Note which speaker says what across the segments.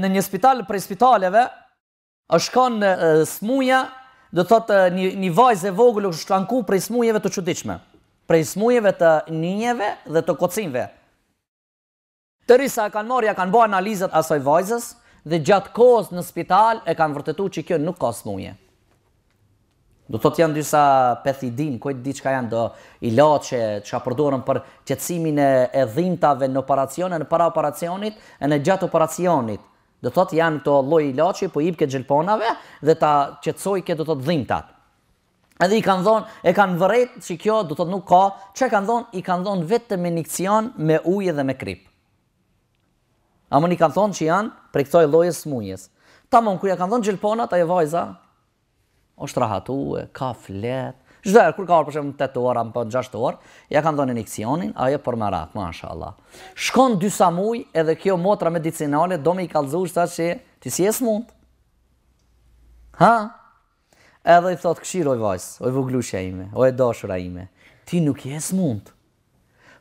Speaker 1: në një spital për spitaleve, është kanë smuja, dhe të të një vajzë e vogullë është kanë ku për smujeve të qëdiqme, për smujeve të njëve dhe të kocinve. Të risa e kanë marja, kanë bëjë analizat asoj vajzës, dhe gjatë kohës në spital e kanë vërtetu që kjo nuk ka smuje. Do të të janë dysa pethi din, kojtë di që ka janë do ilaqe, që ka përdurën për qëtësimin e dhimtave në operacionit, në para operacionit, e në gjatë operacionit do të thot janë këto lloj ilaçi po i jep këto xhelponave dhe ta qetësoj këto do të thot dhimbtat. Edhe i kanë dhënë, e kanë vërejt që kjo do të thot nuk ka, çka kanë dhënë, i kanë dhon vetëm me injekcion me ujë dhe me krip. Amon i kanë thonë që janë për këto lloje smujes. Tamon kur ja kanë dhon xhelponat ajo vajza është e ka flet, Çdo herë kur ka për shemb 8 orë apo 6 orë, ja kanë dhënë injeksionin, ajo për më radh, mashallah. Shkon dy sa muj, edhe kjo motra medicinale do me i kallëzosh sa çe, ti si e smund? Ha? Edhe i thot këshiroj vajs, oj vuglusha ime, oj dashura ime, ti nuk je mund.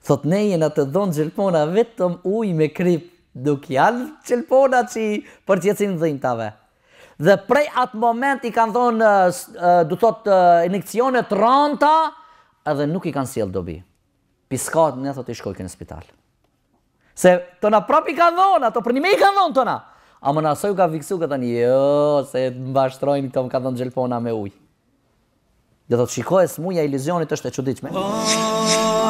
Speaker 1: Thot ne jena të dhon xhelpona vetëm ujë me krip, nuk kjal xhelpona që i të qenë dhe prej atë moment i kanë thonë, uh, uh, du thot, uh, injekcione të ranta, edhe nuk i kanë si jelë dobi. Piskat, ne thot, i shkoj kënë spital. Se të na prap i kanë thonë, ato për një me i kanë thonë të na. A më nasoj u ka viksu këtë një, jo, se mbashtrojnë këtë më kanë thonë gjelpona me ujë. Dhe thot, shikoj e smuja iluzionit është e qudichme. Oh, oh, oh,